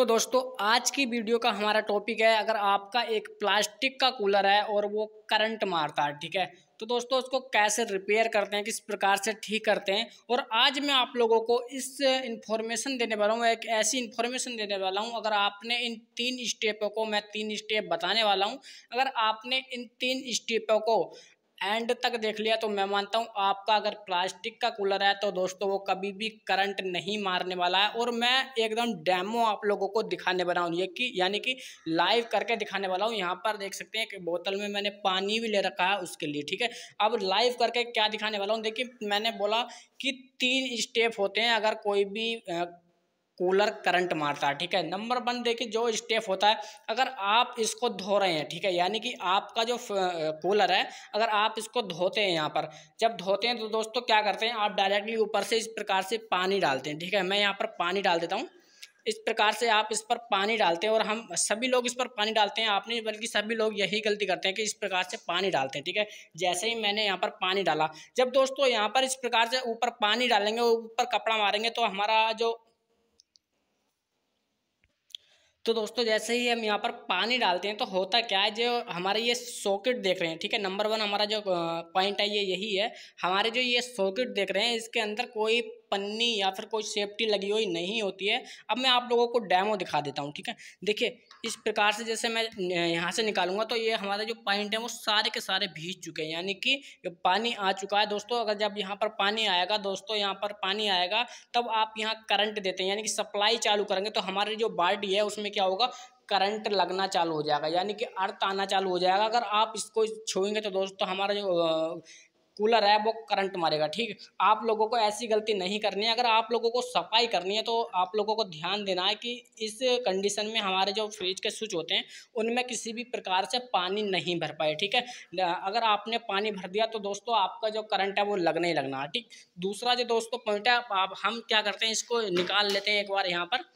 तो दोस्तों आज की वीडियो का हमारा टॉपिक है अगर आपका एक प्लास्टिक का कूलर है और वो करंट मारता है ठीक है तो दोस्तों उसको कैसे रिपेयर करते हैं किस प्रकार से ठीक करते हैं और आज मैं आप लोगों को इस इन्फॉर्मेशन देने वाला हूँ एक ऐसी इन्फॉर्मेशन देने वाला हूँ अगर आपने इन तीन स्टेपों को मैं तीन स्टेप बताने वाला हूँ अगर आपने इन तीन स्टेपों को एंड तक देख लिया तो मैं मानता हूँ आपका अगर प्लास्टिक का कूलर है तो दोस्तों वो कभी भी करंट नहीं मारने वाला है और मैं एकदम डैमो आप लोगों को दिखाने वाला हूँ ये कि यानी कि लाइव करके दिखाने वाला हूँ यहाँ पर देख सकते हैं कि बोतल में मैंने पानी भी ले रखा है उसके लिए ठीक है अब लाइव करके क्या दिखाने वाला हूँ देखिए मैंने बोला कि तीन स्टेप होते हैं अगर कोई भी कूलर करंट मारता है ठीक है नंबर वन देखिए जो स्टेप होता है अगर आप इसको धो रहे हैं ठीक है यानी कि आपका जो कूलर है अगर आप इसको धोते हैं यहाँ पर जब धोते हैं तो दोस्तों क्या करते हैं आप डायरेक्टली ऊपर से इस प्रकार से पानी डालते हैं ठीक है मैं यहाँ पर पानी डाल देता हूँ इस प्रकार से आप इस पर पानी डालते हैं और हम सभी लोग इस पर पानी डालते हैं आपने बल्कि सभी लोग यही गलती करते हैं कि इस प्रकार से पानी डालते हैं ठीक है जैसे ही मैंने यहाँ पर पानी डाला जब दोस्तों यहाँ पर इस प्रकार से ऊपर पानी डालेंगे ऊपर कपड़ा मारेंगे तो हमारा जो तो दोस्तों जैसे ही हम यहाँ पर पानी डालते हैं तो होता क्या है जो हमारे ये सॉकेट देख रहे हैं ठीक है नंबर वन हमारा जो पॉइंट है ये यही है हमारे जो ये सॉकेट देख रहे हैं इसके अंदर कोई पन्नी या फिर कोई सेफ्टी लगी हुई नहीं होती है अब मैं आप लोगों को डैमो दिखा देता हूँ ठीक है देखिए इस प्रकार से जैसे मैं यहाँ से निकालूंगा तो ये हमारा जो पॉइंट है वो सारे के सारे भीज चुके हैं यानी कि पानी आ चुका है दोस्तों अगर जब यहाँ पर पानी आएगा दोस्तों यहाँ पर पानी आएगा तब आप यहाँ करंट देते हैं यानी कि सप्लाई चालू करेंगे तो हमारी जो बाल्टी है उसमें क्या होगा करंट लगना चालू हो जाएगा यानी कि अर्थ आना चालू हो जाएगा अगर आप इसको छुएंगे तो दोस्तों हमारा जो कूलर है वो करंट मारेगा ठीक आप लोगों को ऐसी गलती नहीं करनी है अगर आप लोगों को सफाई करनी है तो आप लोगों को ध्यान देना है कि इस कंडीशन में हमारे जो फ्रिज के स्विच होते हैं उनमें किसी भी प्रकार से पानी नहीं भर पाए ठीक है अगर आपने पानी भर दिया तो दोस्तों आपका जो करंट है वो लगने ही लगना ठीक दूसरा जो दोस्तों पॉइंट है आप हम क्या करते हैं इसको निकाल लेते हैं एक बार यहाँ पर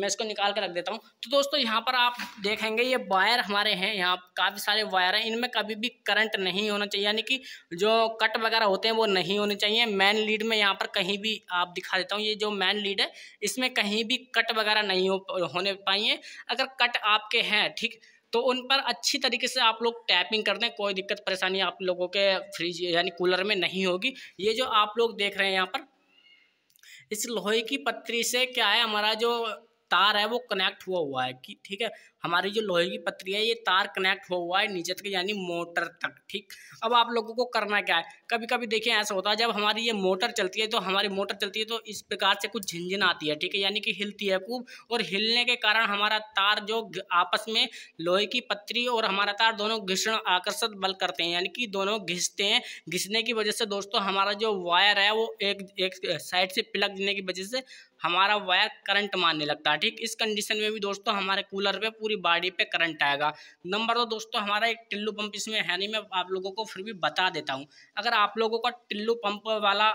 मैं इसको निकाल के रख देता हूँ तो दोस्तों यहाँ पर आप देखेंगे ये वायर हमारे हैं यहाँ काफ़ी सारे वायर हैं इनमें कभी भी करंट नहीं होना चाहिए यानी कि जो कट वगैरह होते हैं वो नहीं होने चाहिए मैन लीड में यहाँ पर कहीं भी आप दिखा देता हूँ ये जो मैन लीड है इसमें कहीं भी कट वगैरह नहीं हो होने पाइए अगर कट आपके हैं ठीक तो उन पर अच्छी तरीके से आप लोग टैपिंग कर दें कोई दिक्कत परेशानी आप लोगों के फ्रिज यानी कूलर में नहीं होगी ये जो आप लोग देख रहे हैं यहाँ पर इस लोहे की पत्री से क्या है हमारा जो तार है वो कनेक्ट हुआ हुआ है कि ठीक है हमारी जो लोहे की पत्री है ये तार कनेक्ट हो हुआ है नीचे तक यानी मोटर तक ठीक अब आप लोगों को करना क्या है कभी कभी देखिए ऐसा होता है जब हमारी ये मोटर चलती है तो हमारी मोटर चलती है तो इस प्रकार से कुछ झिंझन आती है ठीक है यानी कि हिलती है खूब और हिलने के कारण हमारा तार जो आपस में लोहे की पत्री और हमारा तार दोनों घिसण आकर्षक बल करते हैं यानी कि दोनों घिसते हैं घिसने की वजह से दोस्तों हमारा जो वायर है वो एक एक साइड से प्लग देने की वजह से हमारा वायर करंट मारने लगता है ठीक इस कंडीशन में भी दोस्तों हमारे कूलर पे पूरी पूरी बॉडी पे करंट आएगा नंबर दो दोस्तों हमारा एक टिल्लू पंप इसमें है नहीं मैं आप लोगों को फिर भी बता देता हूँ अगर आप लोगों का टिल्लू पंप वाला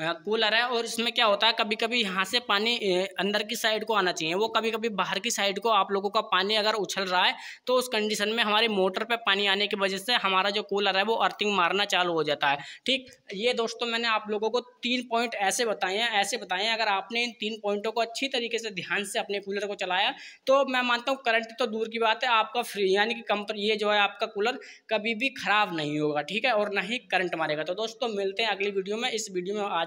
हाँ, कूलर है और इसमें क्या होता है कभी कभी यहाँ से पानी अंदर की साइड को आना चाहिए वो कभी कभी बाहर की साइड को आप लोगों का पानी अगर उछल रहा है तो उस कंडीशन में हमारी मोटर पे पानी आने की वजह से हमारा जो कूलर है वो अर्थिंग मारना चालू हो जाता है ठीक ये दोस्तों मैंने आप लोगों को तीन पॉइंट ऐसे बताए हैं ऐसे बताए हैं अगर आपने इन तीन पॉइंटों को अच्छी तरीके से ध्यान से अपने कूलर को चलाया तो मैं मानता हूँ करंट तो दूर की बात है आपका फ्री यानी कि कंपनी ये जो है आपका कूलर कभी भी ख़राब नहीं होगा ठीक है और ना ही करंट मारेगा तो दोस्तों मिलते हैं अगली वीडियो में इस वीडियो में आज